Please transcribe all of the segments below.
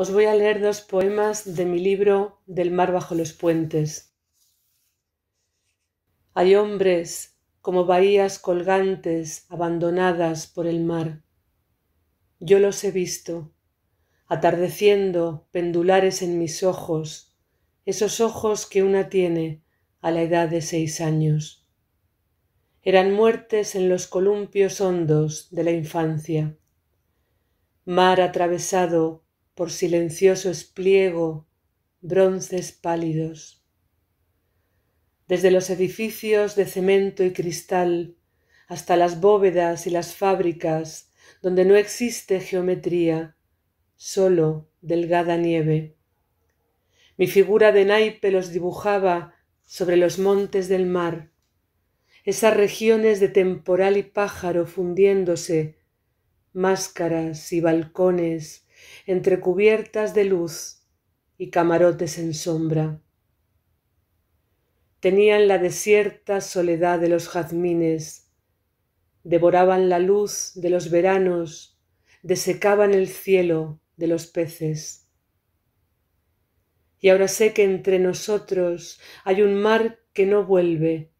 os voy a leer dos poemas de mi libro Del mar bajo los puentes. Hay hombres como bahías colgantes abandonadas por el mar. Yo los he visto, atardeciendo pendulares en mis ojos, esos ojos que una tiene a la edad de seis años. Eran muertes en los columpios hondos de la infancia. Mar atravesado por silencioso espliego bronces pálidos. Desde los edificios de cemento y cristal hasta las bóvedas y las fábricas donde no existe geometría, solo delgada nieve. Mi figura de naipe los dibujaba sobre los montes del mar, esas regiones de temporal y pájaro fundiéndose, máscaras y balcones entre cubiertas de luz y camarotes en sombra. Tenían la desierta soledad de los jazmines, devoraban la luz de los veranos, desecaban el cielo de los peces. Y ahora sé que entre nosotros hay un mar que no vuelve,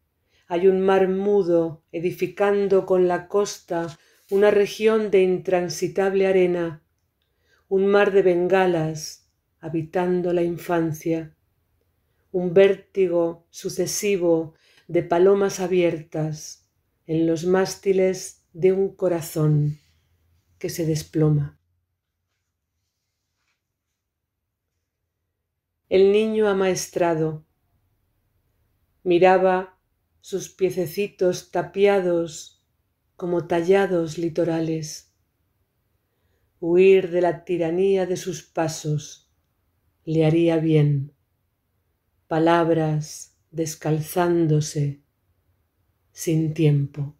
hay un mar mudo edificando con la costa una región de intransitable arena un mar de bengalas habitando la infancia, un vértigo sucesivo de palomas abiertas en los mástiles de un corazón que se desploma. El niño amaestrado miraba sus piececitos tapiados como tallados litorales huir de la tiranía de sus pasos, le haría bien. Palabras descalzándose sin tiempo.